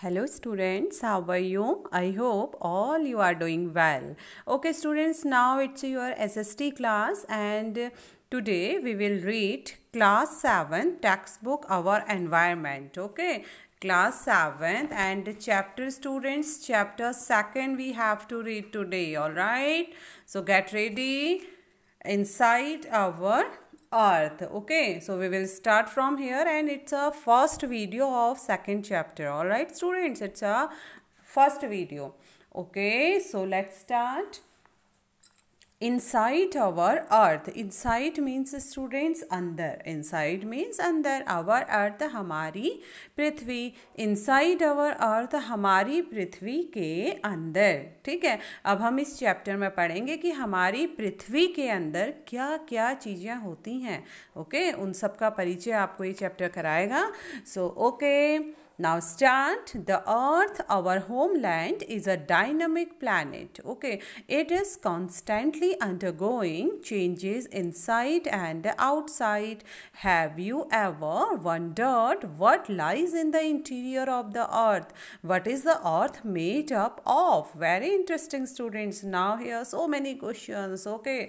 hello students how are you i hope all you are doing well okay students now it's your sst class and today we will read class 7 textbook our environment okay class 7th and chapter students chapter 2nd we have to read today all right so get ready inside our earth okay so we will start from here and it's a first video of second chapter all right students it's a first video okay so let's start inside our earth inside means students अंदर inside means अंदर our अर्थ हमारी पृथ्वी inside अवर अर्थ हमारी पृथ्वी के अंदर ठीक है अब हम इस चैप्टर में पढ़ेंगे कि हमारी पृथ्वी के अंदर क्या क्या चीज़ें होती हैं ओके okay? उन सब का परिचय आपको ये चैप्टर कराएगा so so, okay okay. Now start the earth our homeland is a dynamic planet okay it is constantly undergoing changes inside and outside have you ever wondered what lies in the interior of the earth what is the earth made up of very interesting students now here so many questions okay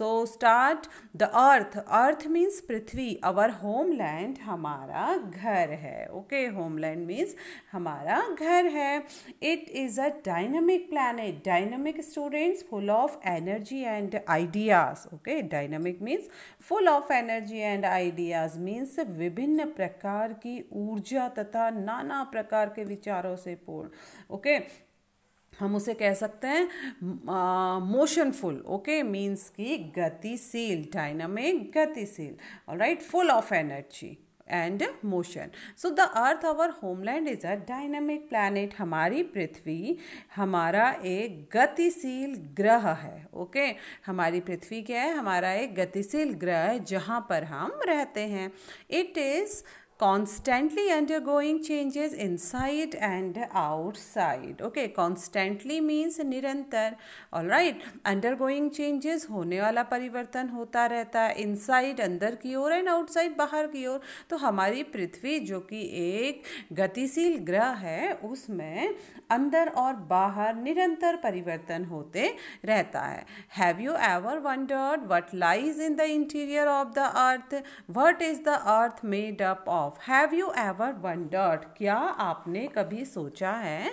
so start the earth earth means prithvi our homeland hamara ghar hai okay homeland homeland means हमारा घर है it is a dynamic planet dynamic students full of energy and ideas okay dynamic means full of energy and ideas means विभिन्न प्रकार की ऊर्जा तथा नाना प्रकार के विचारों से पूर्ण ओके okay? हम उसे कह सकते हैं मोशनफुल ओके मीन्स की गतिशील डायनामिक गतिशील right full of energy and motion so the earth our homeland is a dynamic planet. हमारी पृथ्वी हमारा एक गतिशील ग्रह है ओके okay? हमारी पृथ्वी क्या है हमारा एक गतिशील ग्रह है जहाँ पर हम रहते हैं it is constantly undergoing changes inside and outside okay constantly means निरंतर all right undergoing changes होने वाला परिवर्तन होता रहता है inside अंदर की ओर एंड outside बाहर की ओर तो हमारी पृथ्वी जो कि एक गतिशील ग्रह है उसमें अंदर और बाहर निरंतर परिवर्तन होते रहता है have you ever wondered what lies in the interior of the earth what is the earth made up of of have you ever wondered क्या आपने कभी सोचा है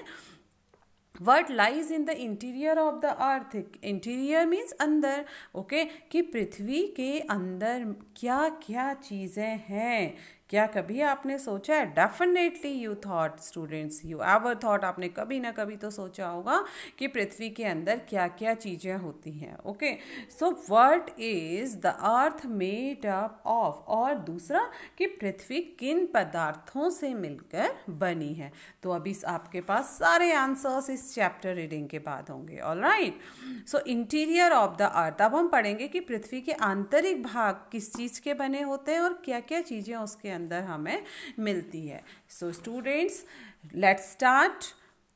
what lies in the interior of the earth interior means अंदर okay कि पृथ्वी के अंदर क्या क्या चीज़ें हैं क्या कभी आपने सोचा है definitely you thought students you ever thought आपने कभी ना कभी तो सोचा होगा कि पृथ्वी के अंदर क्या क्या चीज़ें होती हैं okay so what is the earth made up of और दूसरा कि पृथ्वी किन पदार्थों से मिलकर बनी है तो अभी आपके पास सारे आंसर्स इस चैप्टर रीडिंग के बाद होंगे all right so interior of the earth अब हम पढ़ेंगे कि पृथ्वी के आंतरिक भाग किस चीज़ के बने होते हैं और क्या क्या चीज़ें उसके अंदर हमें मिलती है सो students let's start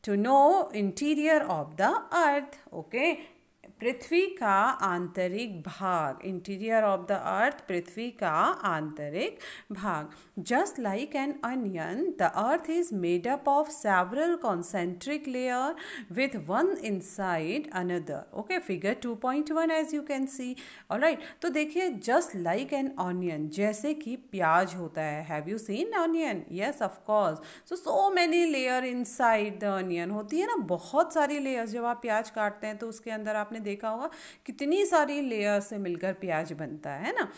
to know interior of the earth okay पृथ्वी का आंतरिक भाग इंटीरियर ऑफ द अर्थ पृथ्वी का आंतरिक भाग just like an onion the earth is made up of several concentric layer with one inside another okay figure two point one as you can see और तो देखिए जस्ट लाइक एन ऑनियन जैसे कि प्याज होता है have you seen onion yes of course so so many layer inside the onion होती है ना बहुत सारी लेयर्स जब आप प्याज काटते हैं तो उसके अंदर आपने देखा होगा कितनी सारी लेयर से मिलकर प्याज बनता है ना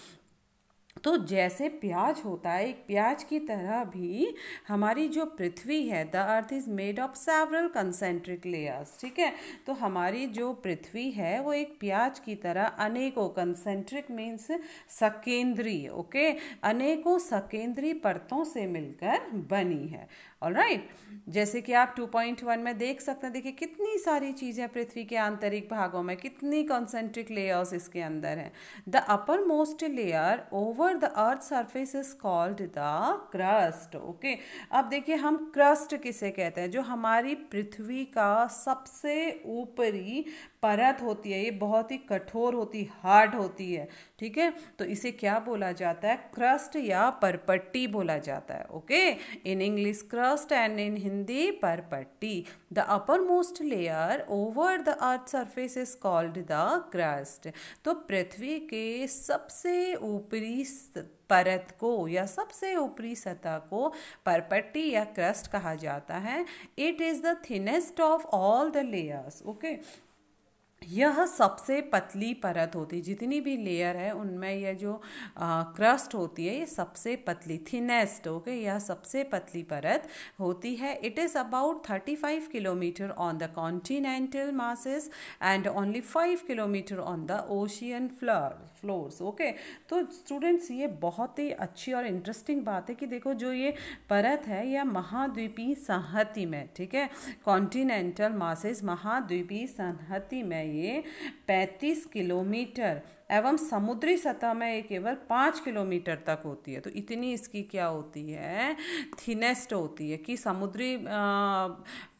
तो जैसे प्याज होता है एक प्याज की तरह भी हमारी जो पृथ्वी है the earth is made of several concentric layers ठीक है तो हमारी जो पृथ्वी है वो एक प्याज की तरह अनेकों कंसेंट्रिक मीन्स सकेंद्रीय ओके अनेकों सकेंद्रीय परतों से मिलकर बनी है ऑल राइट जैसे कि आप 2.1 में देख सकते हैं देखिए कितनी सारी चीज़ें पृथ्वी के आंतरिक भागों में कितनी कॉन्सेंट्रिक लेयर्स इसके अंदर हैं the uppermost layer over the earth surface is called the crust okay अब देखिए हम क्रस्ट किसे कहते हैं जो हमारी पृथ्वी का सबसे ऊपरी परत होती है ये बहुत ही कठोर होती हार्ड होती है ठीक है तो इसे क्या बोला जाता है क्रस्ट या परपट्टी बोला जाता है okay in English crust crust and in Hindi parpatti. The uppermost layer over the earth surface is called the crust. तो पृथ्वी के सबसे ऊपरी परत को या सबसे ऊपरी सतह को परपट्टी या क्रस्ट कहा जाता है it is the thinnest of all the layers okay यह सबसे पतली परत होती है जितनी भी लेयर है उनमें यह जो आ, क्रस्ट होती है ये सबसे पतली थिनेस्ट ओके यह सबसे पतली परत होती है it is about 35 kilometre on the continental masses and only 5 kilometre on the ocean floor floors okay तो स्टूडेंट्स ये बहुत ही अच्छी और इंटरेस्टिंग बात है कि देखो जो ये परत है यह महाद्वीपीय संहति में ठीक है कॉन्टिनेंटल मासेस महाद्वीपीय संहति में ये 35 किलोमीटर एवं समुद्री सतह में ये केवल पाँच किलोमीटर तक होती है तो इतनी इसकी क्या होती है थिनेस्ट होती है कि समुद्री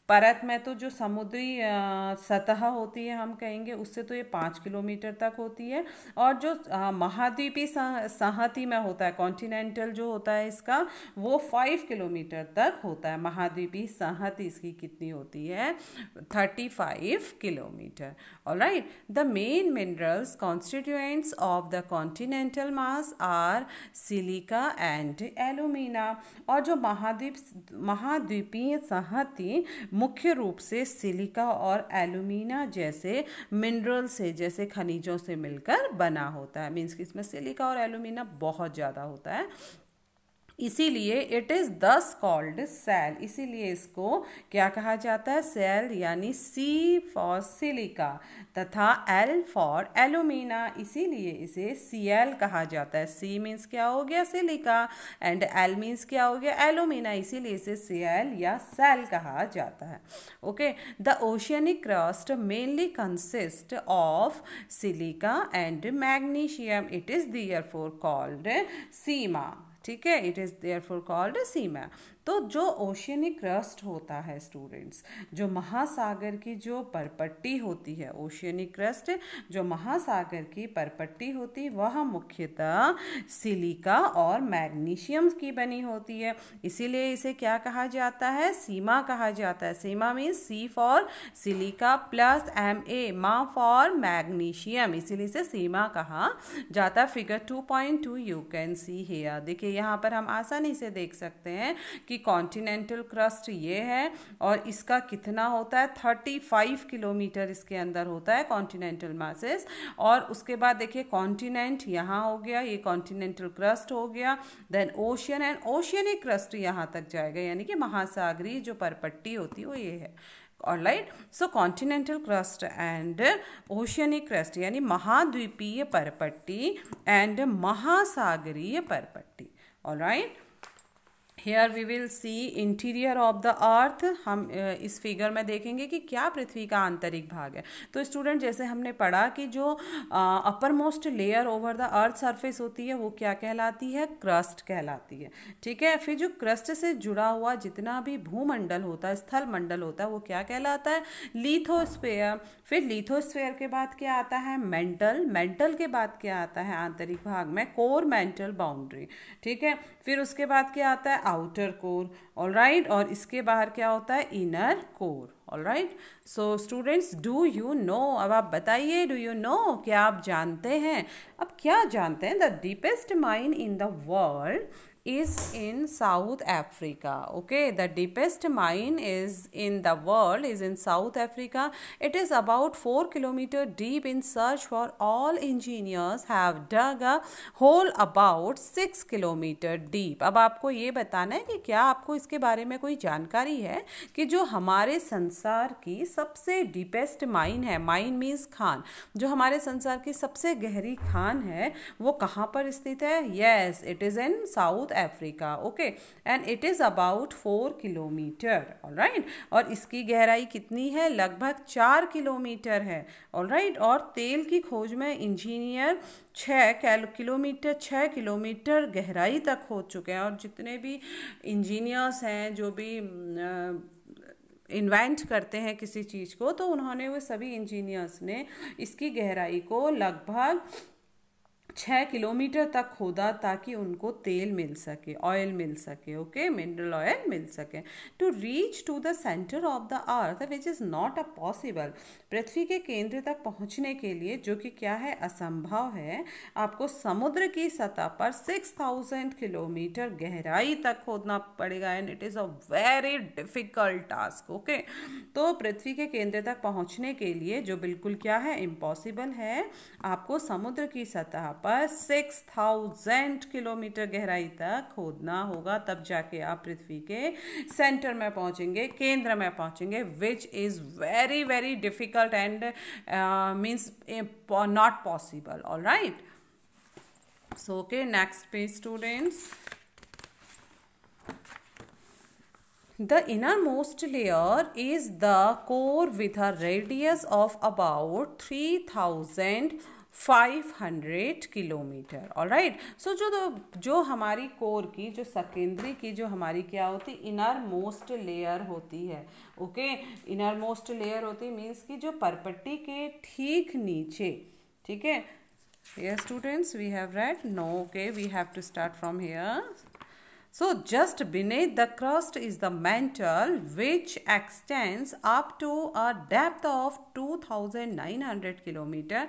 परत में तो जो समुद्री सतह होती है हम कहेंगे उससे तो ये पाँच किलोमीटर तक होती है और जो महाद्वीपी सहती में होता है कॉन्टिनेंटल जो होता है इसका वो फाइव किलोमीटर तक होता है महाद्वीपी सहती इसकी कितनी होती है थर्टी फाइव किलोमीटर और right the main minerals constituents of the continental mass are silica and alumina और जो महाद्वीप महाद्वीपीय सहती मुख्य रूप से सिलिका और एलुमिना जैसे मिनरल से जैसे खनिजों से मिलकर बना होता है मीन्स कि इसमें सिलिका और एलुमिना बहुत ज़्यादा होता है इसीलिए it is thus called sial इसीलिए इसको क्या कहा जाता है सेल यानी सी फॉर सिलिका तथा एल फॉर एलुमिना इसीलिए इसे सी एल कहा जाता है सी मीन्स क्या हो गया सिलिका एंड एल मीन्स क्या हो गया एलुमिना इसीलिए इसे सी एल या सेल कहा जाता है okay the oceanic crust mainly consist of silica and magnesium it is therefore called sima ठीक है it is therefore called sima तो जो ओशियनिक क्रस्ट होता है स्टूडेंट्स जो महासागर की जो परपट्टी होती है ओशियनिक क्रस्ट जो महासागर की परपट्टी होती है वह मुख्यतः सिलिका और मैग्नीशियम की बनी होती है इसीलिए इसे क्या कहा जाता है सीमा कहा जाता है sima means si for silica plus M A ma for magnesium इसीलिए इसे सीमा कहा जाता है figure two point two you can see here देखिए यहाँ पर हम आसानी से देख सकते हैं कि कि कॉन्टिनेंटल क्रस्ट ये है और इसका कितना होता है थर्टी फाइव किलोमीटर इसके अंदर होता है कॉन्टिनेंटल मासेस और उसके बाद देखिए कॉन्टिनेंट यहाँ हो गया ये कॉन्टिनेंटल क्रस्ट हो गया then ocean and oceanic crust यहाँ तक जाएगा यानी कि महासागरी जो परपट्टी होती है वो ये है alright so continental crust and oceanic crust यानी महाद्वीपीय परपट्टी एंड महासागरीय परपट्टी alright here we will see interior of the earth हम इस फिगर में देखेंगे कि क्या पृथ्वी का आंतरिक भाग है तो स्टूडेंट जैसे हमने पढ़ा कि जो uppermost layer over the earth surface होती है वो क्या कहलाती है क्रस्ट कहलाती है ठीक है फिर जो क्रस्ट से जुड़ा हुआ जितना भी भूमंडल होता है स्थल मंडल होता है वो क्या कहलाता है लीथोस्फेयर फिर लीथोस्फेयर के बाद क्या आता है मेंटल मेंटल के बाद क्या आता है आंतरिक भाग में कोर मेंटल बाउंड्री ठीक है फिर उसके बाद क्या आता है आउटर कोर ऑल राइट और इसके बाहर क्या होता है inner core all right so students do you know अब आप बताइए डू यू नो क्या आप जानते हैं अब क्या जानते हैं the deepest mine in the world is in South Africa. Okay, the deepest mine is in the world is in South Africa. It is about 4 km deep in search for all engineers have dug a hole about 6 km deep. ab aapko ye batana hai ki kya aapko iske bare mein koi jankari hai ki jo hamare sansar ki sabse deepest mine hai mine means khan jo hamare sansar ki sabse gehri khan hai wo kahan par sthit hai yes it is in south South Africa okay and it is about four kilometre all right और इसकी गहराई कितनी है लगभग चार kilometre है right right? और तेल की खोज में इंजीनियर छः किलोमीटर छः किलोमीटर गहराई तक खोज चुके हैं और जितने भी इंजीनियर्स हैं जो भी आ, इन्वेंट करते हैं किसी चीज़ को तो उन्होंने वो सभी इंजीनियर्स ने इसकी गहराई को लगभग छः किलोमीटर तक खोदा ताकि उनको तेल मिल सके ऑयल मिल सके ओके मिनरल ऑयल मिल सके to reach to the centre of the earth which is not a possible पृथ्वी के केंद्र तक पहुंचने के लिए जो कि क्या है असंभव है आपको समुद्र की सतह पर सिक्स थाउजेंड किलोमीटर गहराई तक खोदना पड़ेगा and it is a very difficult task okay तो पृथ्वी के केंद्र तक पहुँचने के लिए जो बिल्कुल क्या है इम्पॉसिबल है आपको समुद्र की सतह पर सिक्स थाउजेंड किलोमीटर गहराई तक खोदना होगा तब जाके आप पृथ्वी के सेंटर में पहुंचेंगे केंद्र में पहुंचेंगे which is very very difficult and means not possible all right so okay next page students the innermost layer is the core with a radius of about 3000 500 kilometre all right so जो दो जो हमारी core की जो सकेंद्री की जो हमारी क्या होती इनर मोस्ट लेयर होती है ओके इनर मोस्ट लेयर होती मीन्स कि जो परपट्टी के ठीक नीचे ठीक है here students we have read no okay we have to start from here So just beneath the crust is the mantle which extends up to a depth of 2900 km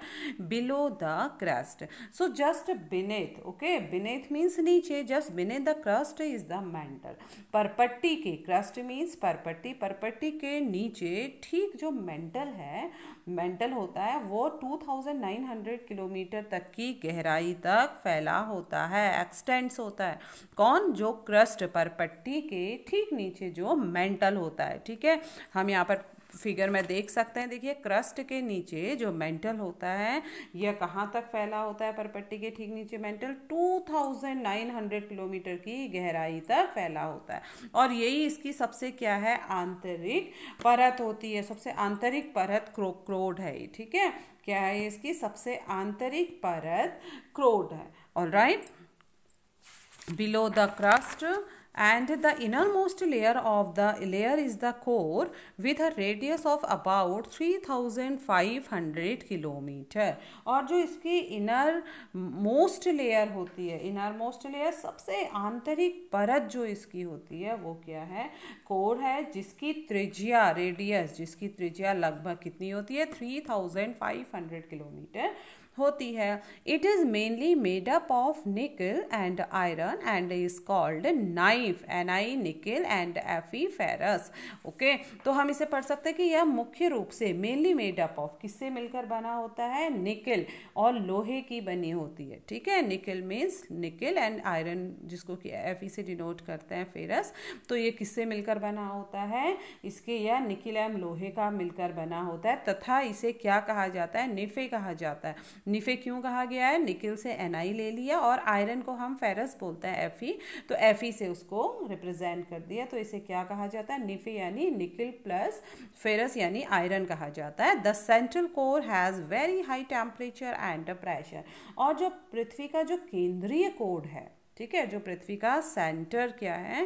below the crust. So just beneath, okay, beneath means niche just beneath the crust is the mantle. Parpatti ke crust means parpatti parpatti ke niche theek jo mantle hai mantle होता है वो 2900 kilometre तक की गहराई तक फैला होता है एक्सटेंड्स होता है कौन जो क्रस्ट पर पट्टी के ठीक नीचे जो मेंटल होता है ठीक है हम यहाँ पर फिगर में देख सकते हैं देखिए क्रस्ट के नीचे जो मेंटल होता है यह कहाँ तक फैला होता है परपट्टी के ठीक नीचे मेंटल 2900 किलोमीटर की गहराई तक फैला होता है और यही इसकी सबसे क्या है आंतरिक परत होती है सबसे आंतरिक परत क्रो क्रोड है ठीक है क्या है इसकी सबसे आंतरिक परत क्रोड है all right right? below the crust and the innermost layer of the layer is the core with a radius of about 3500 kilometre और जो इसकी इनर मोस्ट लेयर होती है इनर मोस्ट लेयर सबसे आंतरिक परत जो इसकी होती है वो क्या है कोर है जिसकी त्रिज्या रेडियस जिसकी त्रिज्या लगभग कितनी होती है 3500 किलोमीटर होती है it is mainly made up of nickel and iron and is called nife N I nickel and एफी ferrous okay तो हम इसे पढ़ सकते हैं कि यह मुख्य रूप से मेनली मेड अप ऑफ किससे मिलकर बना होता है निकल और लोहे की बनी होती है ठीक है निकल मीन्स निकल एंड आयरन जिसको कि एफ e से डिनोट करते हैं फेरस तो ये किससे मिलकर बना होता है इसके यह निकल एम लोहे का मिलकर बना होता है तथा इसे क्या कहा जाता है निफे कहा जाता है निफे क्यों कहा गया है निकिल से एन ले लिया और आयरन को हम फेरस बोलते हैं एफ़ी e, तो ई e से उसको रिप्रेजेंट कर दिया तो इसे क्या कहा जाता है निफे यानी निकिल प्लस फेरस यानी आयरन कहा जाता है the central core has very high temperature and pressure और जो पृथ्वी का जो केंद्रीय कोड है ठीक है जो पृथ्वी का सेंटर क्या है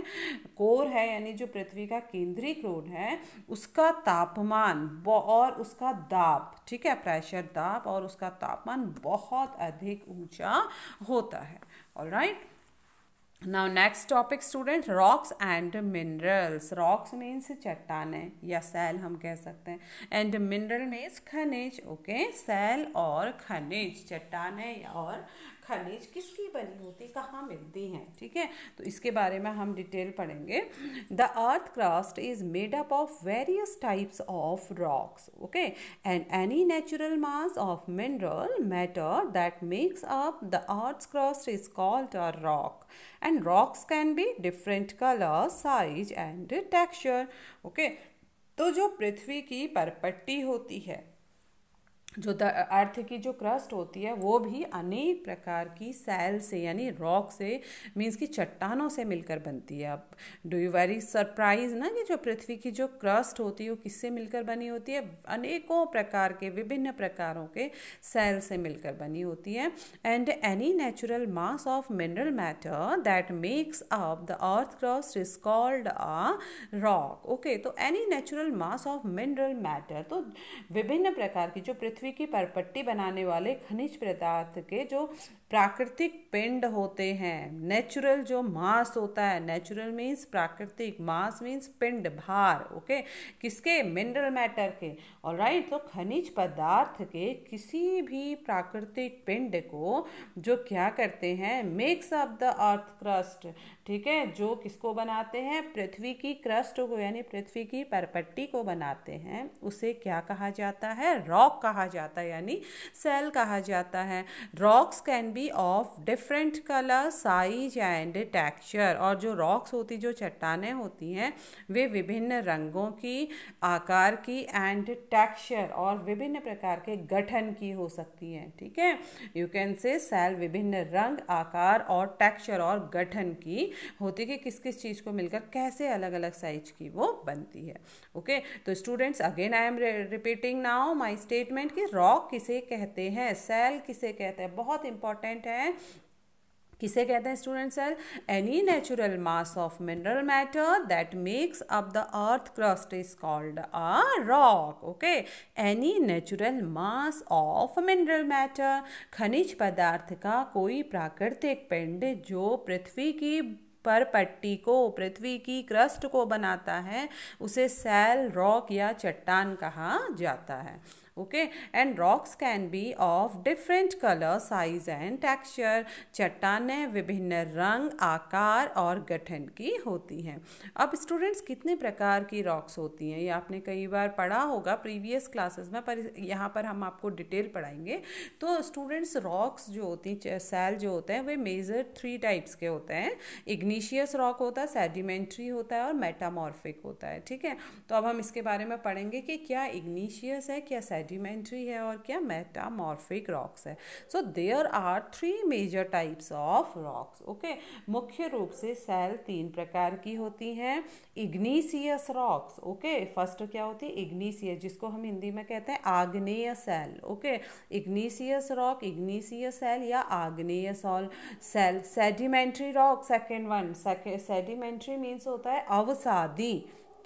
कोर है यानी जो पृथ्वी का केंद्रीय कोर है उसका तापमान और उसका दाब ठीक है प्रेशर दाब और उसका तापमान बहुत अधिक ऊंचा होता है all right now next topic student rocks and minerals rocks means चट्टाने या सेल हम कह सकते हैं एंड मिनरल मीन्स खनिज ओके सेल और खनिज चट्टाने और खनिज किसकी बनी होती कहाँ मिलती हैं ठीक है तो इसके बारे में हम डिटेल पढ़ेंगे the earth crust is made up of various types of rocks okay and any natural mass of mineral matter that makes up the earth crust is called a rock and rocks can be different colour size and texture okay तो जो पृथ्वी की परपट्टी होती है जो अर्थ की जो crust होती है वो भी अनेक प्रकार की सेल से यानी रॉक से मीन्स की चट्टानों से मिलकर बनती है अब डू यू वेरी सरप्राइज ना कि जो पृथ्वी की जो क्रस्ट होती है वो किससे मिलकर बनी होती है अनेकों प्रकार के विभिन्न प्रकारों के सेल से मिलकर बनी होती है and any natural mass of mineral matter that makes up the earth crust is called a rock okay तो any natural mass of mineral matter तो विभिन्न प्रकार की जो पृथ्वी पृथ्वी की परपट्टी बनाने वाले खनिज पदार्थ के जो प्राकृतिक पिंड होते हैं नेचुरल जो मास होता है नेचुरल मीन्स प्राकृतिक मांस मीन्स पिंड भार ओके किसके मिनरल मैटर के और राइट तो खनिज पदार्थ के किसी भी प्राकृतिक पिंड को जो क्या करते हैं makes up the earth crust ठीक है जो किसको बनाते हैं पृथ्वी की क्रस्ट को यानी पृथ्वी की परपट्टी को बनाते हैं उसे क्या कहा जाता है रॉक कहा जाता है यानी सेल कहा जाता है rocks can be of different colour size and texture और जो रॉक्स होती जो चट्टाने होती हैं वे विभिन्न रंगों की आकार की एंड टेक्सचर और विभिन्न प्रकार के गठन की हो सकती हैं ठीक है यू कैन से सेल विभिन्न रंग आकार और टेक्सचर और गठन की होती है कि किस किस चीज़ को मिलकर कैसे अलग अलग साइज की वो बनती है ओके okay? तो students again I am repeating now my statement कि रॉक किसे कहते हैं सेल किसे कहते हैं बहुत इंपॉर्टेंट इम्पॉर्टेंट है किसे कहते हैं student sir any natural mass of mineral matter that makes up the earth crust is called a rock okay any natural mass of mineral matter खनिज पदार्थ का कोई प्राकृतिक पिंड जो पृथ्वी की पर पट्टी को पृथ्वी की क्रस्ट को बनाता है उसे सेल रॉक या चट्टान कहा जाता है okay and rocks can be of different colour size and texture चट्टानें विभिन्न रंग आकार और गठन की होती हैं अब स्टूडेंट्स कितने प्रकार की रॉक्स होती हैं ये आपने कई बार पढ़ा होगा प्रीवियस क्लासेस में पर यहाँ पर हम आपको डिटेल पढ़ाएंगे तो स्टूडेंट्स रॉक्स जो होती हैं सेल जो होते हैं वे मेजर थ्री टाइप्स के होते हैं इग्निशियस रॉक होता है सेडिमेंट्री होता है और मेटामॉर्फिक होता है ठीक है तो अब हम इसके बारे में पढ़ेंगे कि क्या इग्निशियस है क्या सेडिमेंट्री है और क्या मेटामॉर्फिक रॉक्स है so there are three major types of rocks okay मुख्य रूप से सेल तीन प्रकार की होती हैं इग्नीसियस रॉक्स ओके फर्स्ट क्या होती है इग्नीसियस जिसको हम हिंदी में कहते हैं आग्नेय सेल ओके इग्नीसियस रॉक इग्नीसियस सेल या आग्नेय सॉल सेल sedimentary rock second one sedimentary means होता है अवसादी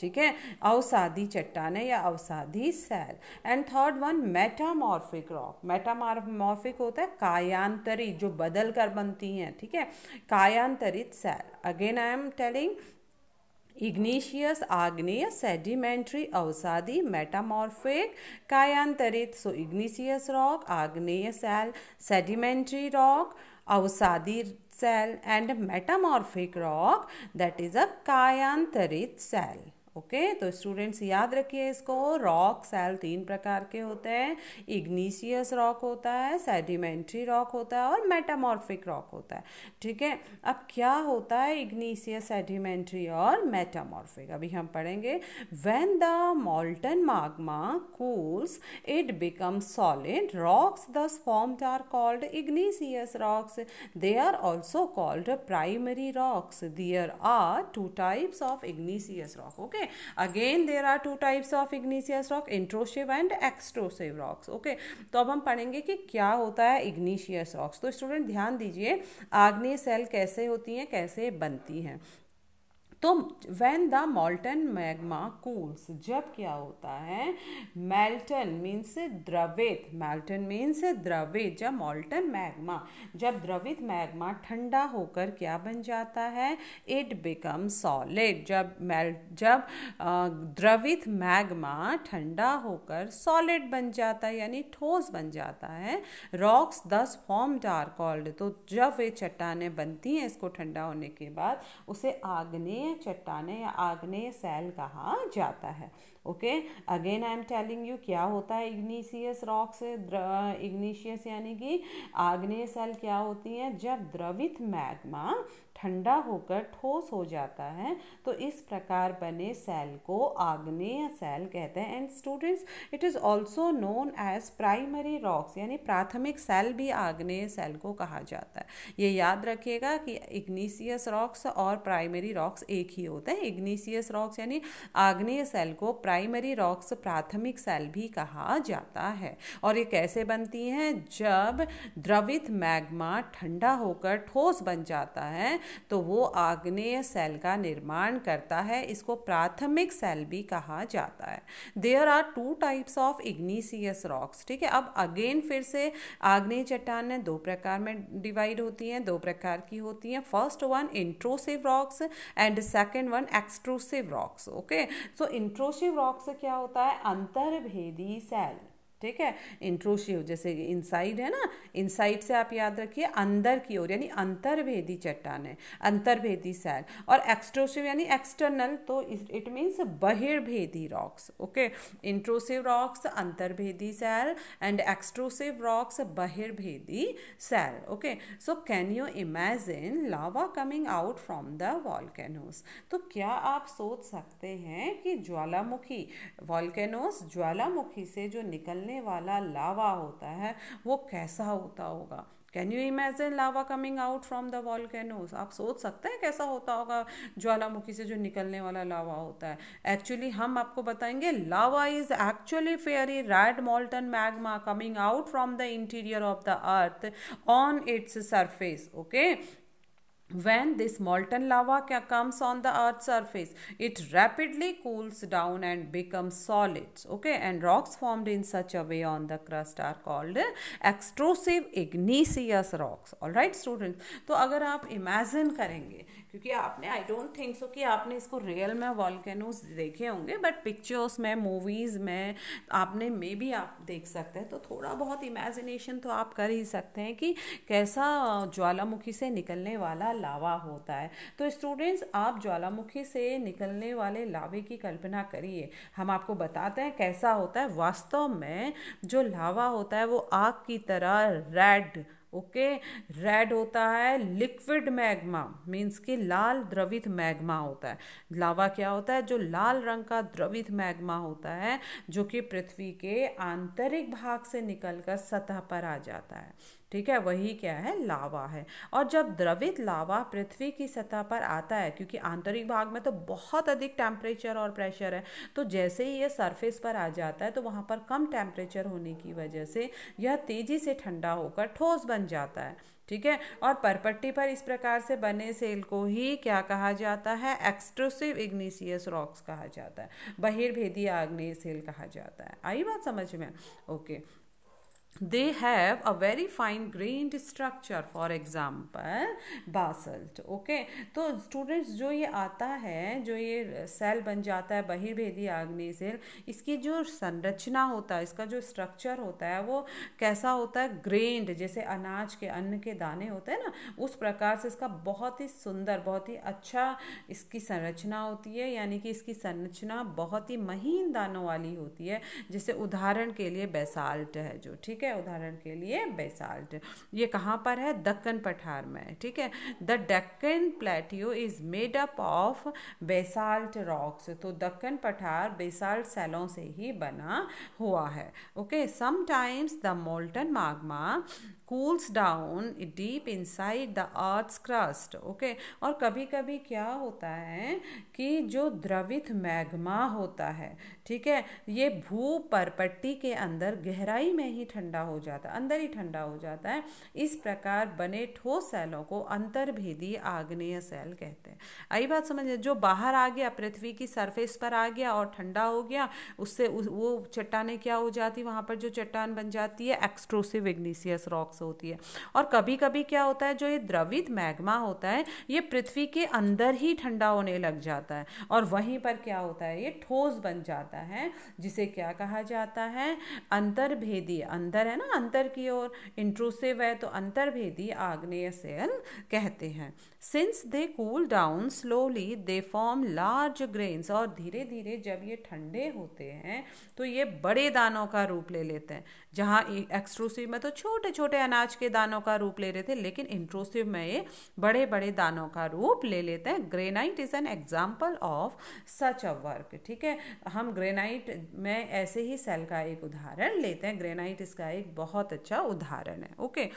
ठीक है अवसादी चट्टाने या अवसादी सैल and third one metamorphic rock metamorphic होता है कायांतरित जो बदल कर बनती हैं ठीक है कायांतरित सैल again I am telling igneous आग्नेय सेडिमेंट्री अवसादी मेटामॉर्फिक कायांतरित सो इग्निशियस रॉक आग्नेय सेल सेडिमेंट्री रॉक अवसादी सेल and metamorphic rock that is a कायांतरित सेल ओके okay, तो स्टूडेंट्स याद रखिए इसको रॉक सेल तीन प्रकार के होते हैं इग्निशियस रॉक होता है सेडिमेंट्री रॉक होता है और मेटामॉर्फिक रॉक होता है ठीक है अब क्या होता है इग्निशियस सेडिमेंट्री और मेटामॉर्फिक अभी हम पढ़ेंगे when the molten magma cools it become solid rocks thus formed are called igneous rocks they are also called primary rocks there are two types of igneous rock okay okay again there are two types of igneous rock intrusive and extrusive rocks okay तो अब हम पढ़ेंगे कि क्या होता है igneous rocks तो student ध्यान दीजिए आग्नेय सेल कैसे होती हैं कैसे बनती हैं तो when the molten magma cools जब क्या होता है मेल्टन मीन्स द्रवित मेल्टन मीन्स द्रवित जब मॉल्टन मैग्मा जब द्रवित मैग्मा ठंडा होकर क्या बन जाता है इट बिकम सॉलिड जब मेल जब द्रवित मैग्मा ठंडा होकर सॉलिड बन जाता है यानी ठोस बन जाता है रॉक्स दस फॉर्म आर कॉल्ड तो जब वे चट्टाने बनती हैं इसको ठंडा होने के बाद उसे आग्नेय चट्टाने या आग्नेय सेल कहा जाता है okay again I am telling you क्या होता है इग्निशियस से इग्निशियस यानी कि आग्नेय सेल क्या होती है जब द्रवित मैग्मा ठंडा होकर ठोस हो जाता है तो इस प्रकार बने सेल को आग्नेय सेल कहते हैं and students it is also known as primary rocks यानी प्राथमिक सेल भी आग्नेय सेल को कहा जाता है ये याद रखिएगा कि इग्नीसियस रॉक्स और प्राइमरी रॉक्स एक ही होते हैं इग्नीसियस रॉक्स यानी आग्नेय सेल को प्राइमरी रॉक्स प्राथमिक सेल भी कहा जाता है और ये कैसे बनती हैं जब द्रवित मैग्मा ठंडा होकर ठोस बन जाता है तो वो आग्नेय सेल का निर्माण करता है इसको प्राथमिक सेल भी कहा जाता है there are two types of igneous rocks ठीक है अब अगेन फिर से आग्नेय चट्टान दो प्रकार में डिवाइड होती हैं दो प्रकार की होती हैं first one intrusive rocks and second one extrusive rocks okay so intrusive rocks क्या होता है अंतर्भेदी सेल ठीक है इंट्रोशिव जैसे इनसाइड है ना इनसाइड से आप याद रखिए अंदर की ओर यानी अंतर्भेदी है अंतर्भेदी सैल और एक्सट्रोशिव यानी एक्सटर्नल तो इट मीन्स बहिर्भेदी रॉक्स ओके इंट्रोसिव रॉक्स अंतर्भेदी सैल एंड एक्सट्रोसिव रॉक्स बहिर्भेदी सैल okay so can you imagine lava coming out from the volcanoes तो क्या आप सोच सकते हैं कि ज्वालामुखी वॉलकैनोस ज्वालामुखी से जो निकलने निकलने वाला लावा होता है वो कैसा होता होगा can you imagine lava coming out from the volcanoes आप सोच सकते हैं कैसा होता होगा ज्वालामुखी से जो निकलने वाला लावा होता है एक्चुअली हम आपको बताएंगे lava is actually fiery red molten magma coming out from the interior of the earth on its surface okay When this molten lava comes on the earth's surface, it rapidly cools down and becomes solid. Okay, and rocks formed in such a way on the crust are called extrusive igneous rocks. All right, students. So, तो अगर imagine, क्योंकि आपने I don't think so कि आपने इसको real में volcanoes देखे होंगे बट पिक्चर्स में मूवीज़ में आपने मे भी आप देख सकते हैं तो थोड़ा बहुत इमेजिनेशन तो आप कर ही सकते हैं कि कैसा ज्वालामुखी से निकलने वाला लावा होता है तो स्टूडेंट्स आप ज्वालामुखी से निकलने वाले लावे की कल्पना करिए हम आपको बताते हैं कैसा होता है वास्तव में जो लावा होता है वो आग की तरह रेड ओके रेड होता है लिक्विड मैग्मा मीन्स कि लाल द्रवित मैग्मा होता है लावा क्या होता है जो लाल रंग का द्रवित मैग्मा होता है जो कि पृथ्वी के आंतरिक भाग से निकलकर सतह पर आ जाता है ठीक है वही क्या है लावा है और जब द्रवित लावा पृथ्वी की सतह पर आता है क्योंकि आंतरिक भाग में तो बहुत अधिक टेम्परेचर और प्रेशर है तो जैसे ही ये सरफेस पर आ जाता है तो वहाँ पर कम टेम्परेचर होने की वजह से यह तेज़ी से ठंडा होकर ठोस बन जाता है ठीक है और परपट्टी पर इस प्रकार से बने सेल को ही क्या कहा जाता है एक्सट्रोसिव इग्निशियस रॉक्स कहा जाता है बहिर्भेदी आग्नेय सेल कहा जाता है आई बात समझ में okay they have a very fine grained structure for example basalt okay तो students जो ये आता है जो ये सेल बन जाता है बहिर्भेदी आग्नेय सेल इसकी जो संरचना होता है इसका जो स्ट्रक्चर होता है वो कैसा होता है ग्रेन्ड जैसे अनाज के अन्न के दाने होते हैं ना उस प्रकार से इसका बहुत ही सुंदर बहुत ही अच्छा इसकी संरचना होती है यानी कि इसकी संरचना बहुत ही महीन दानों वाली होती है जैसे उदाहरण के लिए बेसाल्ट है जो ठीक ठीक है उदाहरण के लिए बेसाल्ट ये कहाँ पर है दक्कन पठार में ठीक है the Deccan plateau is made up of basalt rocks तो दक्कन पठार बेसाल्ट सेलों से ही बना हुआ है okay sometimes the molten magma cools down deep inside the earth crust okay और कभी कभी क्या होता है कि जो द्रवित मैग्मा होता है ठीक है ये भू परपट्टी के अंदर गहराई में ही ठंडा हो जाता है अंदर ही ठंडा हो जाता है इस प्रकार बने ठोस सेलों को अंतर्भेदी आग्नेय सेल कहते हैं आई बात समझ जो बाहर आ गया पृथ्वी की सरफेस पर आ गया और ठंडा हो गया उससे उस, वो चट्टाने क्या हो जाती वहाँ पर जो चट्टान बन जाती है एक्सट्रोसिव इग्निसियस रॉक्स से होती है और कभी कभी क्या होता है जो ये द्रवित मैग्मा होता है ये पृथ्वी के अंदर ही ठंडा होने लग जाता है और वहीं पर क्या होता है ये ठोस बन जाता है जिसे क्या कहा जाता है अंतर्भेदी अंदर है ना अंतर की ओर इंट्रूसिव है तो अंतर्भेदी आग्नेय सेल कहते हैं since they cool down slowly they form large grains और धीरे धीरे जब ये ठंडे होते हैं तो ये बड़े दानों का रूप ले लेते हैं जहाँ एक्सट्रूसिव में तो मतलब छोटे छोटे अनाज के दानों का रूप ले रहे थे लेकिन इंट्रोसिव में ये बड़े बड़े दानों का रूप ले लेते हैं granite is an example of such a rock ठीक है हम ग्रेनाइट में ऐसे ही सेल का एक उदाहरण लेते हैं ग्रेनाइट इसका एक बहुत अच्छा उदाहरण है okay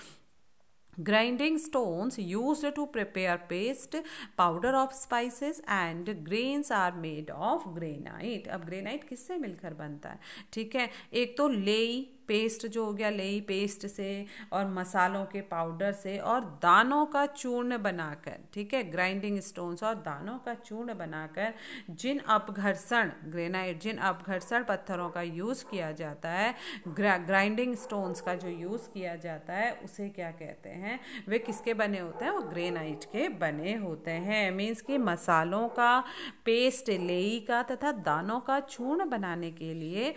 grinding stones use to prepare paste powder of spices and grains are made of granite अब ग्रेनाइट किससे मिलकर बनता है ठीक है एक तो लेई पेस्ट जो हो गया लेई पेस्ट से और मसालों के पाउडर से और दानों का चूर्ण बनाकर ठीक है ग्राइंडिंग स्टोन्स और दानों का चूर्ण बनाकर जिन अपघर्षण ग्रेनाइट जिन अपघर्षण पत्थरों का यूज़ किया जाता है ग्रा, ग्राइंडिंग स्टोन्स का जो यूज़ किया जाता है उसे क्या कहते हैं वे किसके बने होते हैं वो ग्रेनाइट के बने होते हैं मीन्स कि मसालों का पेस्ट लेई का तथा दानों का चूर्ण बनाने के लिए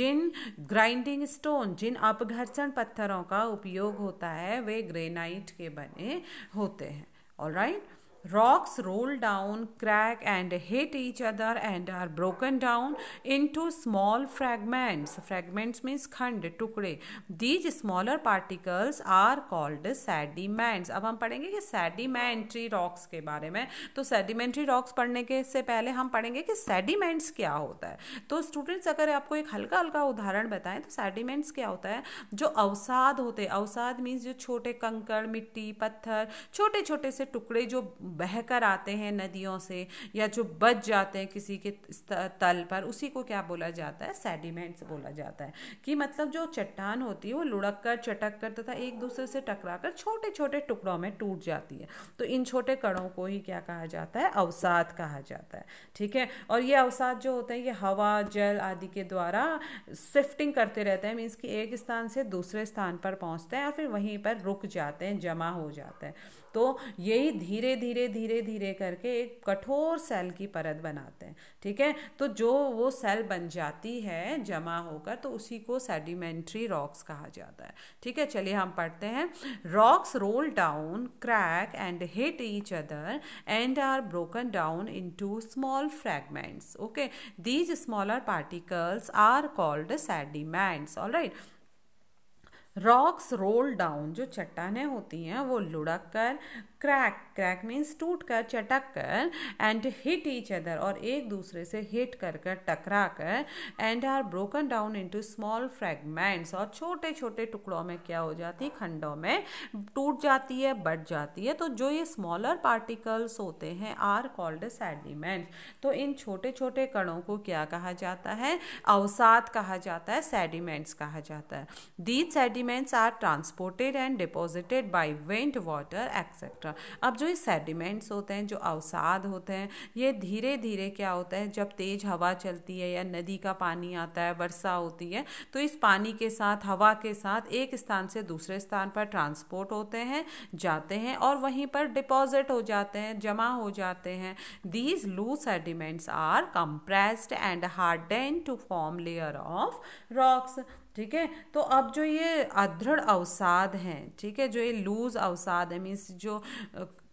जिन ग्राइंडिंग स्टोन स्टोन जिन अपघर्षण पत्थरों का उपयोग होता है वे ग्रेनाइट के बने होते हैं all right right? Rocks roll down, crack, and hit each other and are broken down into small fragments. Fragments means खंड टुकड़े these smaller particles are called sediments अब हम पढ़ेंगे कि सेडिमेंट्री रॉक्स के बारे में तो सेडिमेंट्री रॉक्स पढ़ने के से पहले हम पढ़ेंगे कि सेडिमेंट्स क्या होता है तो स्टूडेंट्स अगर आपको एक हल्का हल्का उदाहरण बताएं तो सेडिमेंट्स क्या होता है जो अवसाद होते अवसाद मीन्स जो छोटे कंकड़ मिट्टी पत्थर छोटे छोटे से टुकड़े जो बहकर आते हैं नदियों से या जो बच जाते हैं किसी के तल पर उसी को क्या बोला जाता है सेडिमेंट्स बोला जाता है कि मतलब जो चट्टान होती है वो लुढ़क कर चटक कर तथा एक दूसरे से टकरा कर छोटे छोटे टुकड़ों में टूट जाती है तो इन छोटे कणों को ही क्या कहा जाता है अवसाद कहा जाता है ठीक है और ये अवसाद जो होता है ये हवा जल आदि के द्वारा शिफ्टिंग करते रहते हैं मीन्स कि एक स्थान से दूसरे स्थान पर पहुँचते हैं और फिर वहीं पर रुक जाते हैं जमा हो जाते हैं तो यही धीरे धीरे धीरे धीरे करके एक कठोर सेल की परत बनाते हैं ठीक है तो जो वो सेल बन जाती है जमा होकर तो उसी को सेडिमेंट्री रॉक्स कहा जाता है ठीक है चलिए हम पढ़ते हैं rocks roll down crack and hit each other and are broken down into small fragments okay these smaller particles are called sediments all right rocks roll down जो चट्टाने होती हैं वो लुढ़क कर क्रैक क्रैक मीन्स टूट कर चटक कर एंड हिट ईच अदर और एक दूसरे से हिट कर कर टकरा कर and are broken down into small fragments और छोटे छोटे टुकड़ों में क्या हो जाती है खंडों में टूट जाती है बढ़ जाती है तो जो ये स्मॉलर पार्टिकल्स होते हैं आर कॉल्ड सेडिमेंट्स तो इन छोटे छोटे कणों को क्या कहा जाता है अवसाद कहा जाता है सेडिमेंट्स कहा जाता है these sediments are transported and deposited by wind water etcetera etcetera अब जो ये सेडिमेंट्स होते हैं जो अवसाद होते हैं ये धीरे धीरे क्या होता है जब तेज़ हवा चलती है या नदी का पानी आता है वर्षा होती है तो इस पानी के साथ हवा के साथ एक स्थान से दूसरे स्थान पर ट्रांसपोर्ट होते हैं जाते हैं और वहीं पर डिपॉजिट हो जाते हैं जमा हो जाते हैं these loose sediments are compressed and harden to form layer of rocks ठीक है तो अब जो ये अदृढ़ अवसाद हैं ठीक है जो ये लूज अवसाद है मीन्स जो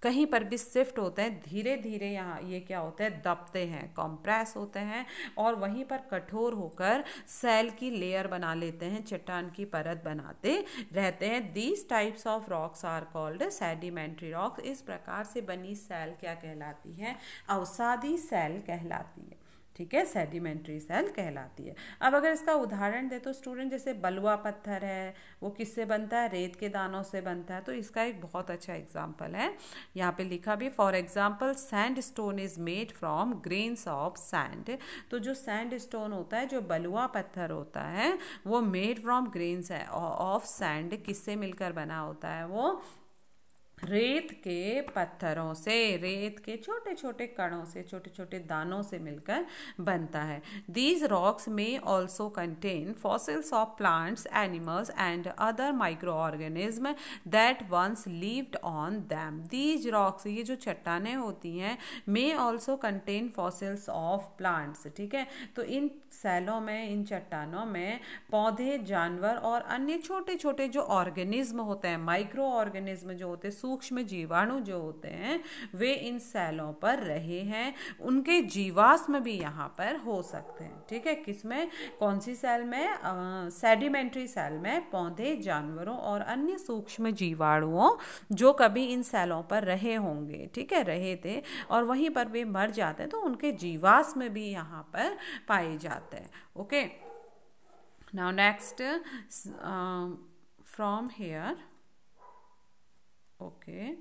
कहीं पर भी शिफ्ट होते हैं धीरे धीरे यहाँ ये क्या होते हैं दबते हैं कॉम्प्रेस होते हैं और वहीं पर कठोर होकर सेल की लेयर बना लेते हैं चट्टान की परत बनाते रहते हैं these types of rocks are called sedimentary rocks इस प्रकार से बनी सेल क्या कहलाती है अवसादी सेल कहलाती है ठीक है सेडिमेंट्री सेल कहलाती है अब अगर इसका उदाहरण दे तो स्टूडेंट जैसे बलुआ पत्थर है वो किससे बनता है रेत के दानों से बनता है तो इसका एक बहुत अच्छा एग्जाम्पल है यहाँ पे लिखा भी for example sandstone is made from grains of sand तो जो सैंड स्टोन होता है जो बलुआ पत्थर होता है वो made from grains of sand किससे मिलकर बना होता है वो रेत के पत्थरों से रेत के छोटे छोटे कणों से छोटे छोटे दानों से मिलकर बनता है these rocks may also contain fossils of plants animals and other microorganism that once lived on them these rocks ये जो चट्टाने होती हैं may also contain fossils of plants ठीक है तो इन सेलों में इन चट्टानों में पौधे जानवर और अन्य छोटे छोटे जो ऑर्गेनिज्म होते हैं माइक्रो ऑर्गेनिज्म जो होते हैं सूक्ष्म जीवाणु जो होते हैं वे इन सेलों पर रहे हैं उनके जीवाश्म भी यहाँ पर हो सकते हैं ठीक है किसमें कौन सी सेल में सेडिमेंट्री सेल में पौधे जानवरों और अन्य सूक्ष्म जीवाणुओं जो कभी इन सेलों पर रहे होंगे ठीक है रहे थे और वहीं पर वे मर जाते हैं तो उनके जीवाश्म भी यहाँ पर पाए जाते हैं okay now next from here Okay.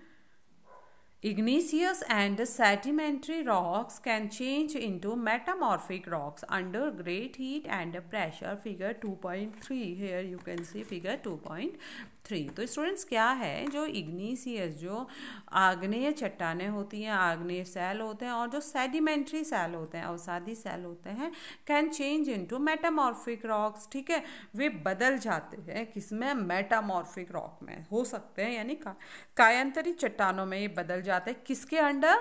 Igneous and sedimentary rocks can change into metamorphic rocks under great heat and pressure figure 2.3. Here you can see figure 2.3. Three तो स्टूडेंट्स क्या है जो इग्नीसियस जो आग्नेय चट्टाने होती हैं आग्नेय सेल होते हैं और जो सेडिमेंट्री सेल होते हैं अवसादी सेल होते हैं can change into metamorphic rocks ठीक है वे बदल जाते हैं किसमें मेटामॉर्फिक रॉक में हो सकते हैं यानी का, कायंतरी चट्टानों में ये बदल जाते हैं किसके under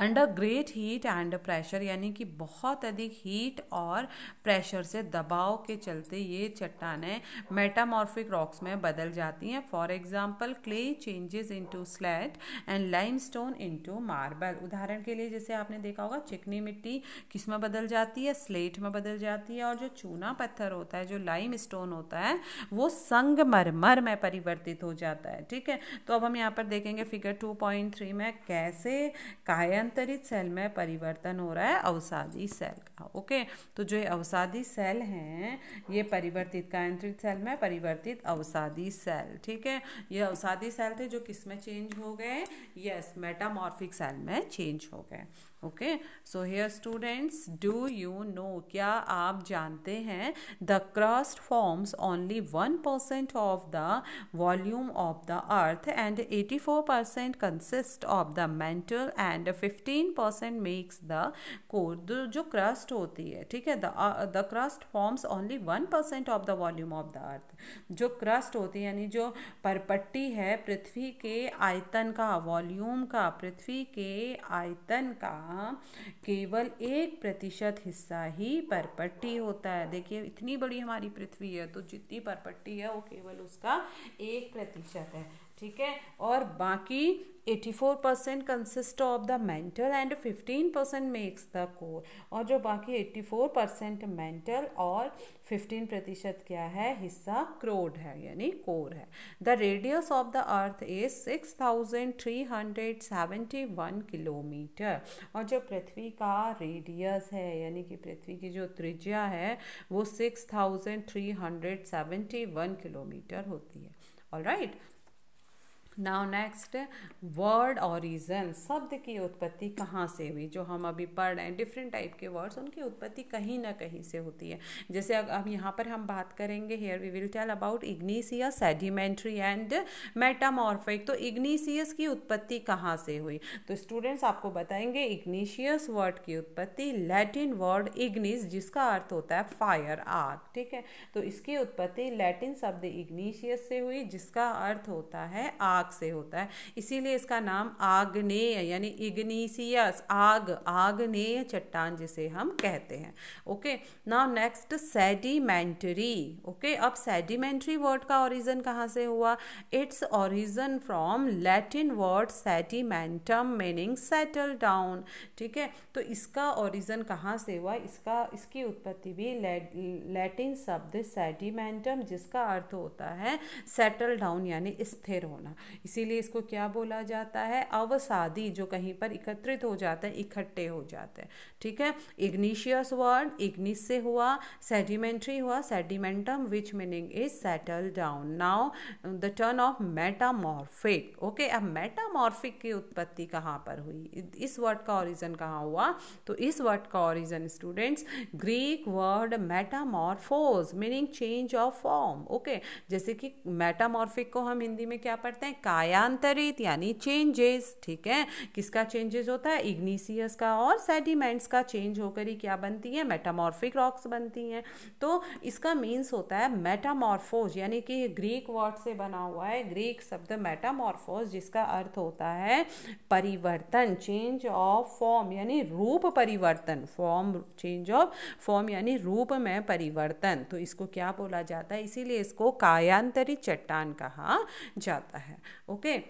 under great heat and pressure यानी कि बहुत अधिक हीट और प्रेशर से दबाव के चलते ये चट्टानें मेटामॉर्फिक रॉक्स में बदल जाती हैं for example clay changes into slate and limestone into marble उदाहरण के लिए जैसे आपने देखा होगा चिकनी मिट्टी किस में बदल जाती है स्लेट में बदल जाती है और जो चूना पत्थर होता है जो लाइम स्टोन होता है वो संगमरमर में परिवर्तित हो जाता है ठीक है तो अब हम यहाँ पर देखेंगे फिगर टू में कैसे काया अभ्यंतरित सेल में परिवर्तन हो रहा है अवसादी सेल का ओके तो जो अवसादी सेल हैं ये परिवर्तित अंतरित सेल में परिवर्तित अवसादी सेल ठीक है ये अवसादी सेल थे जो किस में चेंज हो गए यस मेटामॉर्फिक सेल में चेंज हो गए okay so here students do you know क्या आप जानते हैं the crust forms only one percent of the volume of the earth and eighty four percent consist of the mantle and fifteen percent makes the core जो crust होती है ठीक है the crust forms only one percent of the volume of the earth जो crust होती है यानी जो परपट्टी है पृथ्वी के आयतन का वॉल्यूम का पृथ्वी के आयतन का का केवल एक प्रतिशत हिस्सा ही परपट्टी होता है देखिए इतनी बड़ी हमारी पृथ्वी है तो जितनी परपट्टी है वो केवल उसका एक प्रतिशत है ठीक है और बाकी 84 percent consist of the mantle and 15 percent makes the core और जो बाकी 84 परसेंट मेंटल और 15 प्रतिशत क्या है हिस्सा क्रोड है यानी कोर है the radius of the earth is 6371 kilometre और जो पृथ्वी का रेडियस है यानी कि पृथ्वी की जो त्रिज्या है वो 6371 किलोमीटर होती है all right right? Now next word origin शब्द की उत्पत्ति कहाँ से हुई जो हम अभी पढ़ रहे हैं डिफरेंट टाइप के वर्ड्स उनकी उत्पत्ति कहीं ना कहीं से होती है जैसे अब यहाँ पर हम बात करेंगे here we will tell about igneous sedimentary and metamorphic तो इग्नीसियस की उत्पत्ति कहाँ से हुई तो स्टूडेंट्स आपको बताएंगे इग्नीशियस वर्ड की उत्पत्ति लैटिन वर्ड इग्निस जिसका अर्थ होता है फायर आग ठीक है तो इसकी उत्पत्ति लैटिन शब्द इग्नीशियस से हुई जिसका अर्थ होता है आग आग से होता है इसीलिए इसका नाम आग्नेय यानी इग्नीसियस आग आग्नेय चट्टान जिसे हम कहते हैं okay now next sedimentary okay अब सेडिमेंट्री वर्ड का ओरिजन कहाँ से हुआ it's origin from Latin word sedimentum meaning settle down ठीक है तो इसका ओरिजन कहाँ से हुआ इसका इसकी उत्पत्ति भी लैटिन शब्द सेडिमेंटम जिसका अर्थ होता है सेटल डाउन यानी स्थिर होना इसीलिए इसको क्या बोला जाता है अवसादी जो कहीं पर एकत्रित हो जाते हैं इकट्ठे हो जाते हैं ठीक है इग्निशियस वर्ड इग्निस से हुआ सेडिमेंट्री हुआ sedimentum which meaning is settle down now the turn of metamorphic okay अब मेटामॉर्फिक की उत्पत्ति कहाँ पर हुई इस वर्ड का ओरिजन कहाँ हुआ तो इस वर्ड का origin students Greek word metamorphose meaning change of form okay जैसे कि मेटामॉर्फिक को हम हिंदी में क्या पढ़ते हैं कायांतरित यानी चेंजेस ठीक है किसका चेंजेस होता है इग्निसियस का और सेडिमेंट्स का चेंज होकर ही क्या बनती है मेटामॉर्फिक रॉक्स बनती हैं तो इसका मीन्स होता है मेटामॉर्फोज यानी कि ग्रीक वर्ड से बना हुआ है ग्रीक शब्द मेटामॉर्फोज जिसका अर्थ होता है परिवर्तन चेंज ऑफ फॉर्म यानी रूप परिवर्तन फॉर्म चेंज ऑफ फॉर्म यानी रूप में परिवर्तन तो इसको क्या बोला जाता है इसीलिए इसको कायांतरित चट्टान कहा जाता है okay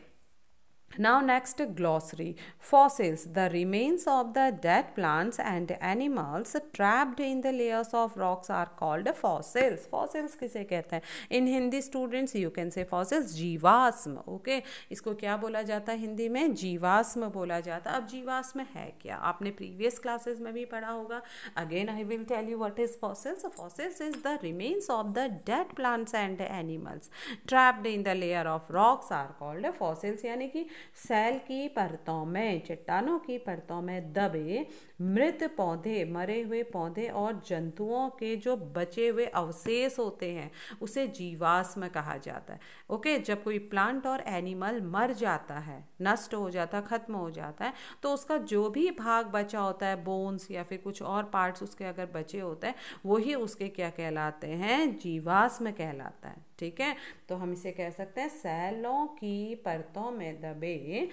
now next glossary. Fossils, the remains of the dead plants and animals trapped in the layers of rocks are called fossils. Fossils किसे कहते हैं In Hindi students you can say fossils जीवाश्म okay? इसको क्या बोला जाता है हिंदी में जीवाश्म बोला जाता अब जीवाश्म है क्या आपने previous classes में भी पढ़ा होगा Again I will tell you what is fossils. Fossils is the remains of the dead plants and animals trapped in the layer of rocks are called fossils यानी कि सैल की परतों में चट्टानों की परतों में दबे मृत पौधे मरे हुए पौधे और जंतुओं के जो बचे हुए अवशेष होते हैं उसे जीवाश्म कहा जाता है ओके जब कोई प्लांट और एनिमल मर जाता है नष्ट हो जाता है ख़त्म हो जाता है तो उसका जो भी भाग बचा होता है बोन्स या फिर कुछ और पार्ट्स उसके अगर बचे होते हैं वही उसके क्या कहलाते हैं जीवाश्म कहलाता है ठीक है तो हम इसे कह सकते हैं सैलों की परतों में दबे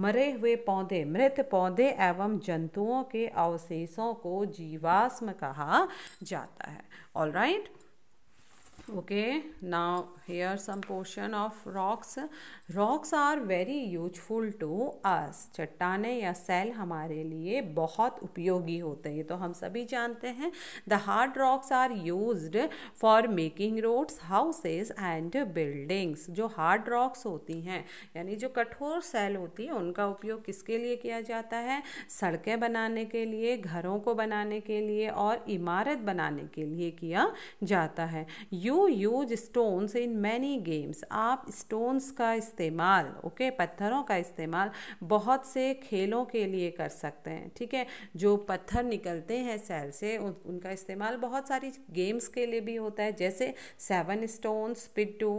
मरे हुए पौधे मृत पौधे एवं जंतुओं के अवशेषों को जीवाश्म कहा जाता है all right right? okay now here some portion of rocks rocks are very useful to us चट्टाने या सेल हमारे लिए बहुत उपयोगी होते हैं तो हम सभी जानते हैं the hard rocks are use for making roads houses and buildings जो हार्ड रॉक्स होती हैं यानी जो कठोर सेल होती है उनका उपयोग किसके लिए किया जाता है सड़कें बनाने के लिए घरों को बनाने के लिए और इमारत बनाने के लिए किया जाता है you you use stones in many games आप स्टोन्स का इस्तेमाल ओके okay, पत्थरों का इस्तेमाल बहुत से खेलों के लिए कर सकते हैं ठीक है जो पत्थर निकलते हैं सेल से उन, उनका इस्तेमाल बहुत सारी गेम्स के लिए भी होता है जैसे सेवन स्टोन्स पिट्टू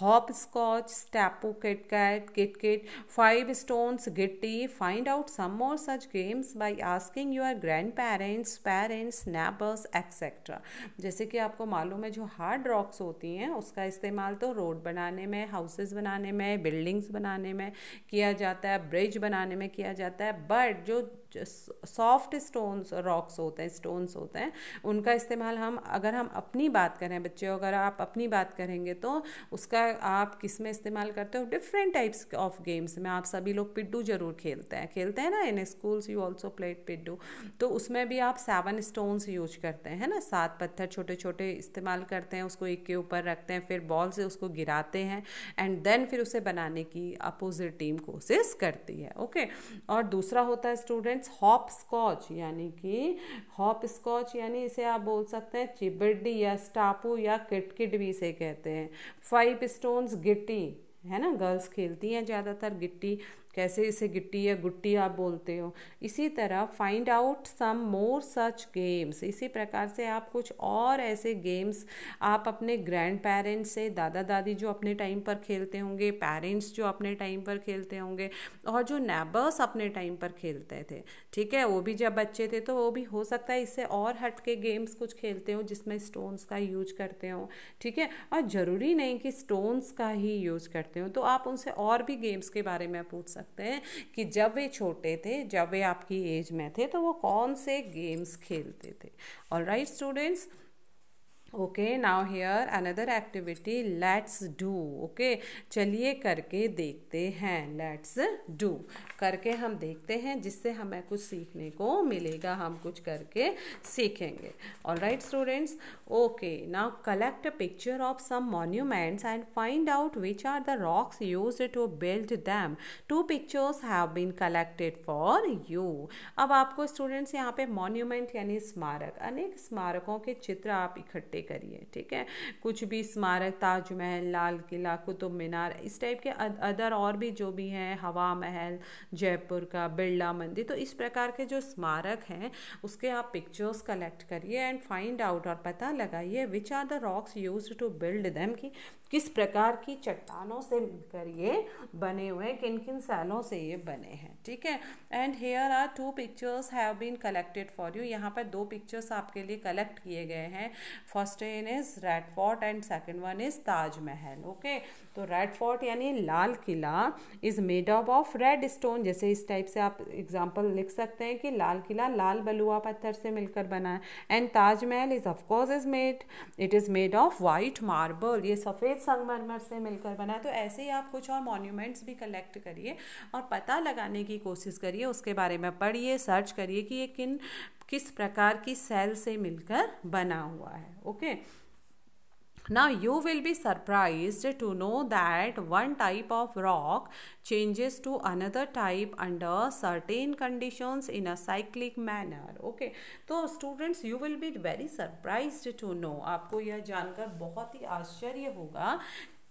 हॉप स्कॉच स्टैपू किट कैट किट किट फाइव स्टोन्स गिट्टी find out some more such games by asking your grandparents parents neighbours etcetera जैसे कि आपको मालूम है जो हार्ड रॉक्स होती हैं उसका इस्तेमाल तो रोड बनाने में हाउसेस बनाने में बिल्डिंग्स बनाने में किया जाता है ब्रिज बनाने में किया जाता है बट जो सॉफ्ट स्टोन्स रॉक्स होते हैं स्टोन्स होते हैं उनका इस्तेमाल हम अगर हम अपनी बात करें बच्चे अगर आप अपनी बात करेंगे तो उसका आप किस में इस्तेमाल करते हो डिफरेंट टाइप्स ऑफ गेम्स में आप सभी लोग पिड्डू जरूर खेलते हैं खेलते हैं ना in schools you also played पिड्डू तो उसमें भी आप सेवन स्टोन्स यूज करते हैं ना सात पत्थर छोटे छोटे इस्तेमाल करते हैं उसको एक के ऊपर रखते हैं फिर बॉल से उसको गिराते हैं एंड देन फिर उसे बनाने की अपोजिट टीम कोशिश करती है ओके और दूसरा होता है स्टूडेंट फ्रेंड्स हॉप स्कॉच यानी कि हॉप स्कॉच यानी इसे आप बोल सकते हैं चिबड्डी या स्टापू या किटकिट भी इसे कहते हैं फाइव स्टोन्स गिट्टी है ना गर्ल्स खेलती हैं ज़्यादातर गिट्टी कैसे इसे गिट्टी या गुट्टी आप बोलते हो इसी तरह find out some more such games इसी प्रकार से आप कुछ और ऐसे गेम्स आप अपने ग्रैंड पेरेंट्स से दादा दादी जो अपने टाइम पर खेलते होंगे पेरेंट्स जो अपने टाइम पर खेलते होंगे और जो नेबर्स अपने टाइम पर खेलते थे ठीक है वो भी जब बच्चे थे तो वो भी हो सकता है इससे और हट के गेम्स कुछ खेलते हो जिसमें स्टोन्स का यूज करते हो ठीक है और ज़रूरी नहीं कि स्टोन्स का ही यूज करते हो तो आप उनसे और भी गेम्स के बारे में पूछ सकते सकते हैं कि जब वे छोटे थे जब वे आपकी एज में थे तो वो कौन से गेम्स खेलते थे all right students okay now here another activity let's do okay चलिए करके देखते हैं लेट्स डू करके हम देखते हैं जिससे हमें कुछ सीखने को मिलेगा हम कुछ करके सीखेंगे all right students okay now collect a picture of some monuments and find out which are the rocks use to build them two pictures have been collected for you अब आपको स्टूडेंट्स यहाँ पे मॉन्यूमेंट यानी स्मारक अनेक स्मारकों के चित्र आप इकट्ठे पे करिए ठीक है कुछ भी स्मारक ताजमहल लाल किला कुतुब मीनार इस टाइप के अदर और भी जो भी हैं हवा महल जयपुर का बिरला मंदिर तो इस प्रकार के जो स्मारक हैं उसके आप पिक्चर्स कलेक्ट करिए एंड फाइंड आउट और पता लगाइए which are the rocks use to build them कि किस प्रकार की चट्टानों से मिलकर ये बने हुए हैं किन किन सालों से ये बने हैं ठीक है and here are two pictures have been collected for you यहाँ पर दो पिक्चर्स आपके लिए कलेक्ट किए गए हैं first one is Red Fort and second one is Taj Mahal okay तो रेड फोर्ट यानी Lal Qila is made up of red stone जैसे इस टाइप से आप एग्जाम्पल लिख सकते हैं कि लाल किला लाल बलुआ पत्थर से मिलकर बना है and Taj Mahal is of course is made it is made of white marble ये सफ़ेद संगमरमर से मिलकर बना है तो ऐसे ही आप कुछ और मॉन्यूमेंट्स भी कलेक्ट करिए और पता लगाने की कोशिश करिए उसके बारे में पढ़िए सर्च करिए कि ये किन किस प्रकार की सेल से मिलकर बना हुआ है okay Now you will be surprised to know that one type of rock changes to another type under certain conditions in a cyclic manner. Okay. so students you will be very surprised to know आपको यह जानकर बहुत ही आश्चर्य होगा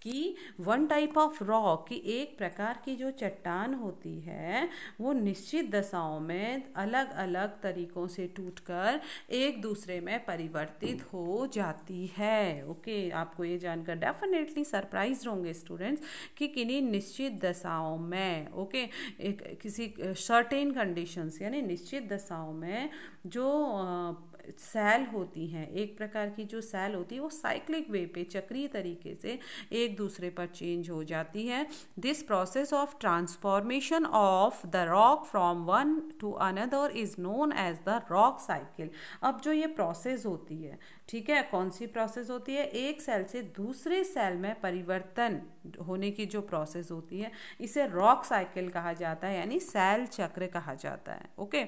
कि one type of rock कि एक प्रकार की जो चट्टान होती है वो निश्चित दशाओं में अलग अलग तरीक़ों से टूटकर एक दूसरे में परिवर्तित हो जाती है ओके आपको ये जानकर डेफिनेटली सरप्राइज होंगे स्टूडेंट्स कि किन्हीं निश्चित दशाओं में ओके एक किसी सर्टेन कंडीशंस यानी निश्चित दशाओं में जो सेल होती हैं एक प्रकार की जो सेल होती है वो साइक्लिक वे पे चक्रीय तरीके से एक दूसरे पर चेंज हो जाती है this process of transformation of the rock from one to another is known as the rock cycle अब जो ये प्रोसेस होती है ठीक है कौन सी प्रोसेस होती है एक सेल से दूसरे सेल में परिवर्तन होने की जो प्रोसेस होती है इसे रॉक साइकिल कहा जाता है यानी सेल चक्र कहा जाता है okay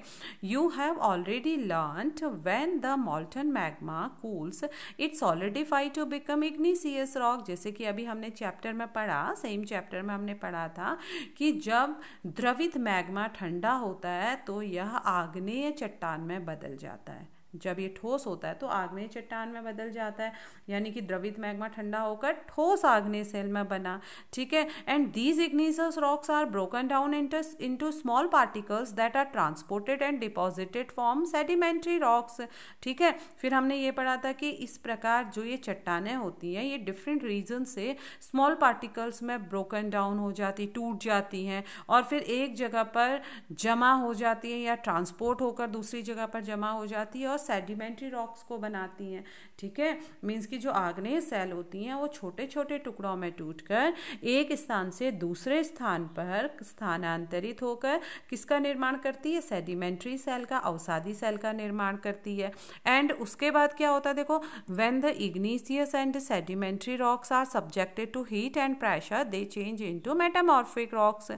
you have already learned when the molten magma cools it solidify to become igneous rock जैसे कि अभी हमने चैप्टर में पढ़ा सेम चैप्टर में हमने पढ़ा था कि जब द्रवित मैग्मा ठंडा होता है तो यह आग्नेय चट्टान में बदल जाता है जब ये ठोस होता है तो आग्नेय चट्टान में बदल जाता है यानी कि द्रवित मैग्मा ठंडा होकर ठोस आग्नेय सेल में बना ठीक है and these igneous rocks are broken down into small particles that are transported and deposited form sedimentary rocks ठीक है फिर हमने ये पढ़ा था कि इस प्रकार जो ये चट्टानें होती हैं ये डिफरेंट रीजन से स्मॉल पार्टिकल्स में ब्रोकन डाउन हो जाती टूट जाती हैं और फिर एक जगह पर जमा हो जाती है या ट्रांसपोर्ट होकर दूसरी जगह पर जमा हो जाती है और सेडिमेंट्री रॉक्स को बनाती हैं ठीक है मीन्स की जो आग्नेय सेल होती हैं वो छोटे छोटे टुकड़ों में टूटकर एक स्थान से दूसरे स्थान पर स्थानांतरित होकर किसका निर्माण करती है सेडिमेंट्री सेल का अवसादी सेल का निर्माण करती है एंड उसके बाद क्या होता है देखो when the igneous and sedimentary rocks are subjected to heat and pressure they change into metamorphic rocks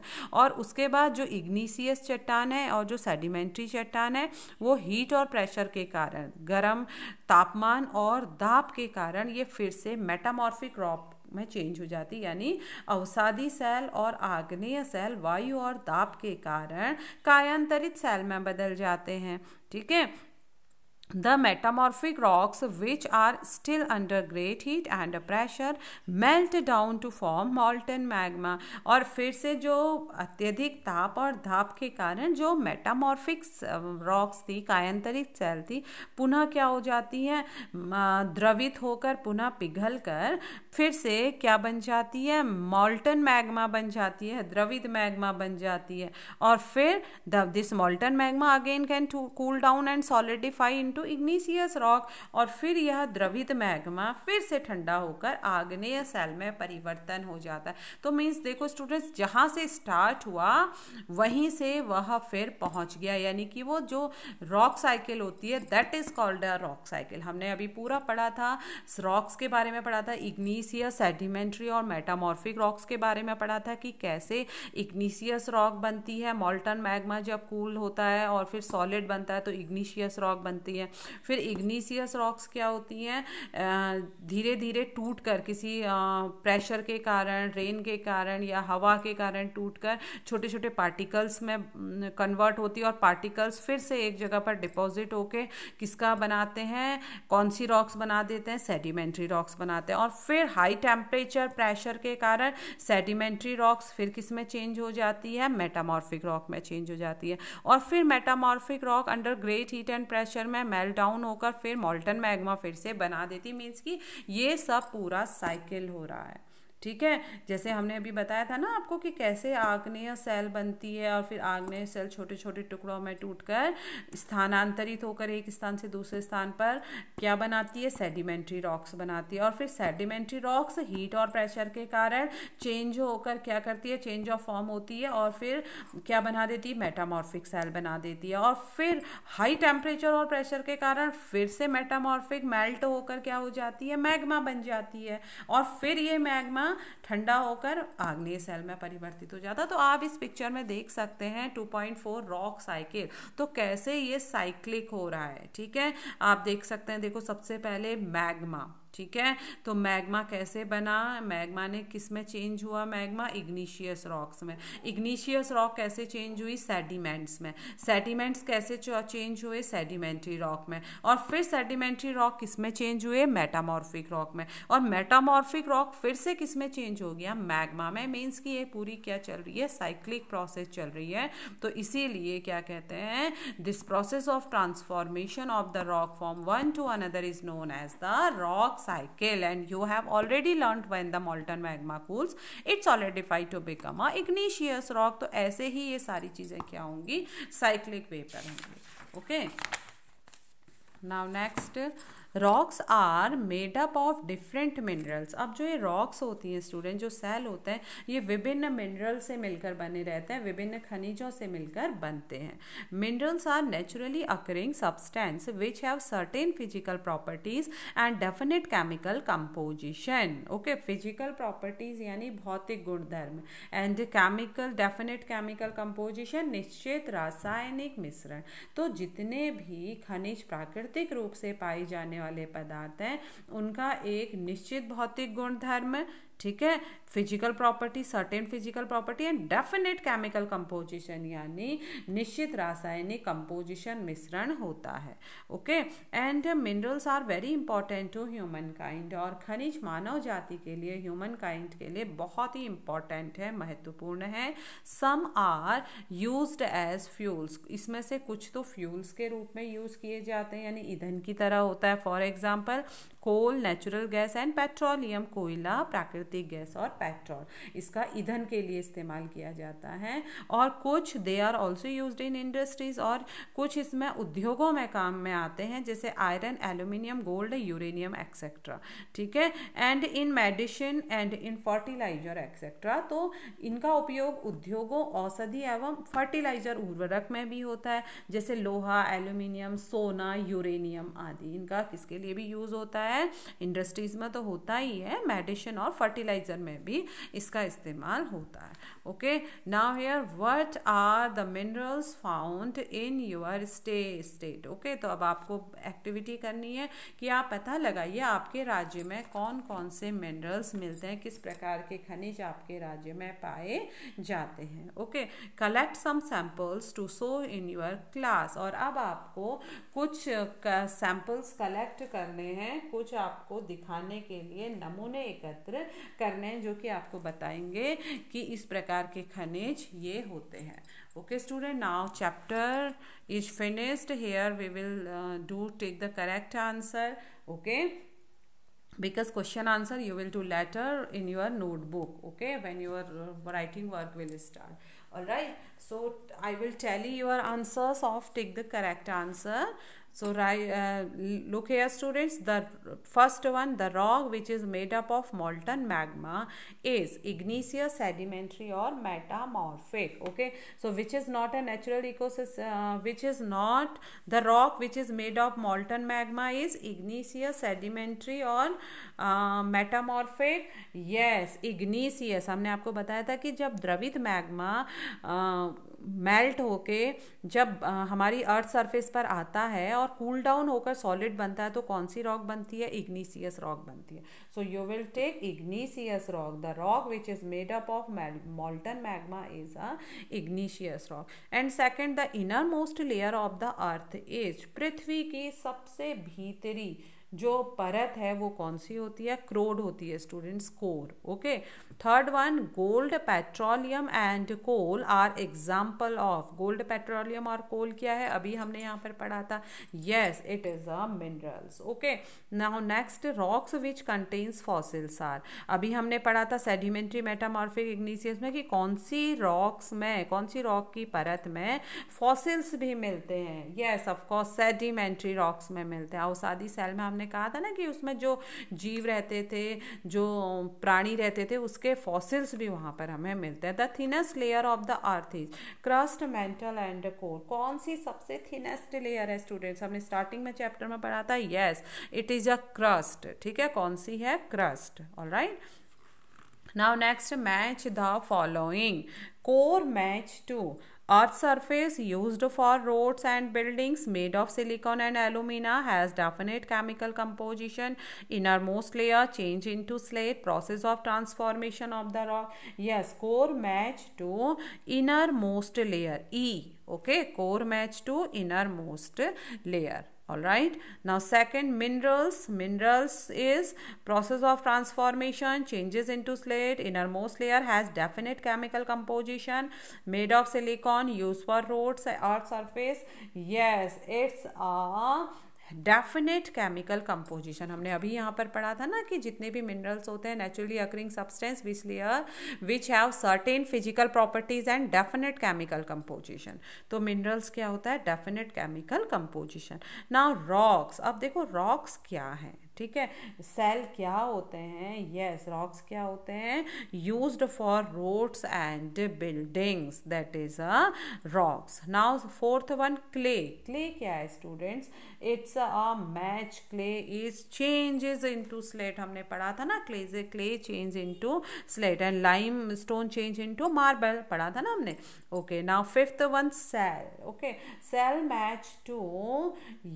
और उसके बाद जो इग्निसियस चट्टान है और जो सेडिमेंट्री चट्टान है वो हीट और प्रेशर के कारण गर्म तापमान और और दाप के कारण ये फिर से मेटामॉर्फिक रॉप में चेंज हो जाती यानी अवसादी सेल और आग्नेय सेल वायु और दाप के कारण कायांतरित सेल में बदल जाते हैं ठीक है the metamorphic rocks which are still under great heat and pressure melt down to form molten magma और फिर से जो अत्यधिक ताप और धाप के कारण जो मेटामॉर्फिक रॉक्स uh, थी कायंतरित सेल थी पुनः क्या हो जाती है द्रवित होकर पुनः पिघल कर फिर से क्या बन जाती है मोल्टन मैग्मा बन जाती है द्रवित मैग्मा बन जाती है और फिर the this molten magma again can cool down and solidify to igneous rock और फिर यह द्रवित मैग्मा फिर से ठंडा होकर आग्नेय सेल में परिवर्तन हो जाता है तो मीन्स देखो स्टूडेंट्स जहाँ से स्टार्ट हुआ वहीं से वह फिर पहुँच गया यानी कि वो जो रॉक साइकिल होती है that is called a rock cycle हमने अभी पूरा पढ़ा था रॉक्स के बारे में पढ़ा था इग्निसियस सेडिमेंट्री और मेटामॉर्फिक रॉक्स के बारे में पढ़ा था कि कैसे इग्निशियस रॉक बनती है मॉल्टन मैग्मा जब कूल होता है और फिर सॉलिड बनता है तो इग्निशियस रॉक बनती है है फिर इग्नीसियस रॉक्स क्या होती हैं धीरे धीरे टूट कर किसी प्रेशर के कारण रेन के कारण या हवा के कारण टूट कर छोटे छोटे पार्टिकल्स में कन्वर्ट होती है और पार्टिकल्स फिर से एक जगह पर डिपॉजिट होके किसका बनाते हैं कौन सी रॉक्स बना देते हैं सेडिमेंट्री रॉक्स बनाते हैं और फिर हाई टेम्परेचर प्रेशर के कारण सेडिमेंट्री रॉक्स फिर किस में चेंज हो जाती है मेटामॉर्फिक रॉक में चेंज हो जाती है और फिर metamorphic rock under great heat and pressure में मेल्ट डाउन होकर फिर मॉल्टन मैग्मा फिर से बना देती मीन्स कि ये सब पूरा साइकिल हो रहा है ठीक है जैसे हमने अभी बताया था ना आपको कि कैसे आग्नेय सेल बनती है और फिर आग्नेय सेल छोटे छोटे टुकड़ों में टूटकर स्थानांतरित होकर एक स्थान से दूसरे स्थान पर क्या बनाती है सेडिमेंट्री रॉक्स बनाती है और फिर सेडिमेंट्री रॉक्स हीट और प्रेशर के कारण चेंज होकर क्या करती है चेंज ऑफ फॉर्म होती है और फिर क्या बना देती है मेटामॉर्फिक सेल बना देती है और फिर हाई टेम्परेचर और प्रेशर के कारण फिर से मेटामॉर्फिक मेल्ट होकर क्या हो जाती है मैग्मा बन जाती है और फिर ये मैग्मा ना ठंडा होकर आग्नेय सेल में परिवर्तित हो जाता तो आप इस पिक्चर में देख सकते हैं 2.4 रॉक साइकिल तो कैसे ये साइक्लिक हो रहा है ठीक है आप देख सकते हैं देखो सबसे पहले मैग्मा ठीक है तो मैग्मा कैसे बना मैग्मा ने किस में चेंज हुआ मैग्मा इग्निशियस रॉक्स में इग्निशियस रॉक कैसे चेंज हुई सेडिमेंट्स में सेडिमेंट्स कैसे चेंज हुए सेडिमेंट्री रॉक में और फिर सेडिमेंट्री रॉक किस में चेंज हुए मेटामॉर्फिक रॉक में और मेटामॉर्फिक रॉक फिर से किस में चेंज हो गया मैग्मा में मीन्स की ये पूरी क्या चल रही है साइक्लिक प्रोसेस चल रही है तो इसीलिए क्या कहते हैं this process of transformation of the rock form one to another is known as the rock cycle and you have already learned when the molten magma cools it solidify to become a igneous rock to तो ऐसे ही ये सारी चीज़ें क्या होंगी cyclic honge okay now next uh, rocks are made up of different minerals अब जो ये रॉक्स होती हैं स्टूडेंट जो सेल होते हैं ये विभिन्न मिनरल से मिलकर बने रहते हैं विभिन्न खनिजों से मिलकर बनते हैं minerals are naturally occurring substance which have certain physical properties and definite chemical composition okay physical properties यानी भौतिक गुणधर्म and chemical definite chemical composition निश्चित रासायनिक मिश्रण तो जितने भी खनिज प्राकृतिक रूप से पाए जाने वाले पदार्थ हैं उनका एक निश्चित भौतिक गुणधर्म ठीक है physical property certain physical property and definite chemical composition यानी निश्चित रासायनिक कंपोजिशन मिश्रण होता है okay and minerals are very important to humankind और खनिज मानव जाति के लिए ह्यूमन काइंड के लिए बहुत ही इंपॉर्टेंट है महत्वपूर्ण है some are use as fuels इसमें से कुछ तो फ्यूल्स के रूप में यूज़ किए जाते हैं यानी ईंधन की तरह होता है for example coal natural gas and petroleum कोयला प्राकृतिक प्राकृतिक गैस और पेट्रोल इसका ईंधन के लिए इस्तेमाल किया जाता है और कुछ they are also use in industries और कुछ इसमें उद्योगों में काम में आते हैं जैसे iron aluminium gold uranium etcetera ठीक है and in medicine and in fertiliser etcetera तो इनका उपयोग उद्योगों औषधि एवं फर्टिलाइजर उर्वरक में भी होता है जैसे लोहा एल्यूमिनियम सोना यूरेनियम आदि इनका किसके लिए भी यूज़ होता है इंडस्ट्रीज में तो होता ही है मेडिसिन और फर्ट फर्टिलाइजर में भी इसका इस्तेमाल होता है okay now here what are the minerals found in your stay state okay तो अब आपको एक्टिविटी करनी है कि आप पता लगाइए आपके राज्य में कौन कौन से मिनरल्स मिलते हैं किस प्रकार के खनिज आपके राज्य में पाए जाते हैं okay collect some samples to show in your class और अब आपको कुछ सैम्पल्स कलेक्ट करने हैं कुछ आपको दिखाने के लिए नमूने एकत्र करने हैं जो कि आपको बताएंगे कि इस प्रकार के खनिज ये होते हैं okay student now chapter is finished here we will do take the correct answer okay because question answer you will do later in your notebook okay when your writing work will start right so I will tell your answers of take the correct answer So right, uh, look here students, the first one, the rock which is made up of molten magma is igneous, sedimentary or metamorphic. Okay, so which is not a natural ecosystem, uh, which is not the rock which is made of molten magma is igneous, sedimentary or uh, metamorphic. Yes, igneous. humne aapko bataya tha ki jab dravit magma uh, melt होके जब हमारी earth surface पर आता है और cool down होकर solid बनता है तो कौन सी रॉक बनती है इग्नीसियस रॉक बनती है so you will take igneous rock the rock which is made up of magma is a igneous rock and second the inner most layer of the earth is पृथ्वी की सबसे भीतरी जो परत है वो कौन सी होती है क्रोड होती है students core okay third one gold petroleum and coal are example of gold petroleum और कोल क्या है अभी हमने यहाँ पर पढ़ा था yes it is a minerals okay now next rocks which contains fossils are अभी हमने पढ़ा था सेडिमेंट्री मेटामॉर्फिक इग्निशियस में कि कौन सी रॉक्स में कौन सी रॉक की परत में फॉसिल्स भी मिलते हैं येस ऑफकोर्स सेडिमेंट्री रॉक्स में मिलते हैं औसादी सेल में हमने हमने कहा था ना कि उसमें जो जीव रहते थे जो प्राणी रहते थे उसके फॉसिल्स भी वहाँ पर हमें मिलते हैं the thinnest layer of the earth is crust mantle and core कौन सी सबसे थिनेस्ट लेयर है स्टूडेंट्स हमने स्टार्टिंग में चैप्टर में पढ़ा था yes it is a crust ठीक है कौन सी है crust all right now next match the following core match to Earth surface used for roads and buildings made of silicon and alumina has definite chemical composition. Innermost layer change into slate. Process of transformation of the rock. Yes, core match to innermost layer. E. Okay, core match to innermost layer all right now second minerals minerals is process of transformation changes into slate innermost layer has definite chemical composition made of silicon used for roads or surface yes it's a definite chemical composition हमने अभी यहाँ पर पढ़ा था ना कि जितने भी मिनरल्स होते हैं naturally occurring substance which layer which have certain physical properties and definite chemical composition तो मिनरल्स क्या होता है definite chemical composition now rocks अब देखो रॉक्स क्या है ठीक है सेल क्या होते हैं यस रॉक्स क्या होते हैं use for roads and buildings that is a rocks now fourth one clay clay क्या है students it's a match clay is change into slate हमने पढ़ा था ना clay is clay change to slate and limestone change to marble पढ़ा था ना हमने okay now fifth one cell okay cell match to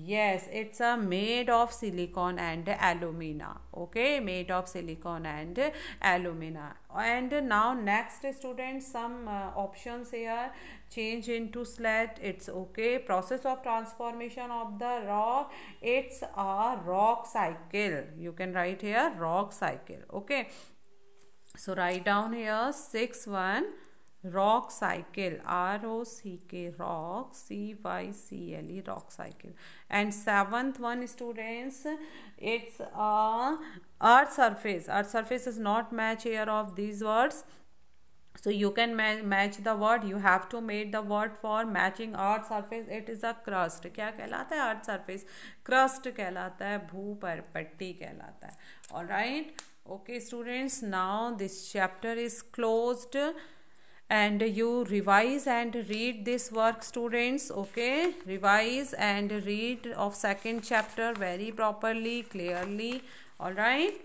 yes it's a made of silicon and and alumina okay made of silicon and alumina and now next student, some uh, options here change into slat it's okay process of transformation of the rock it's a rock cycle you can write here rock cycle okay so write down here 6 1 rock cycle R O C K rock C Y C L E rock cycle and seventh one students it's earth surface earth surface is not match air of these words so you can match the word you have to made the word for matching earth surface it is a crust क्या कहलाता है earth surface crust कहलाता है भू पर पट्टी कहलाता है और right okay students now this chapter is closed and you revise and read this work students okay revise and read of second chapter very properly clearly all right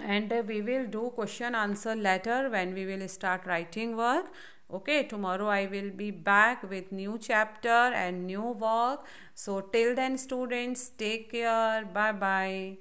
and we will do question answer later when we will start writing work okay tomorrow i will be back with new chapter and new work so till then students take care bye bye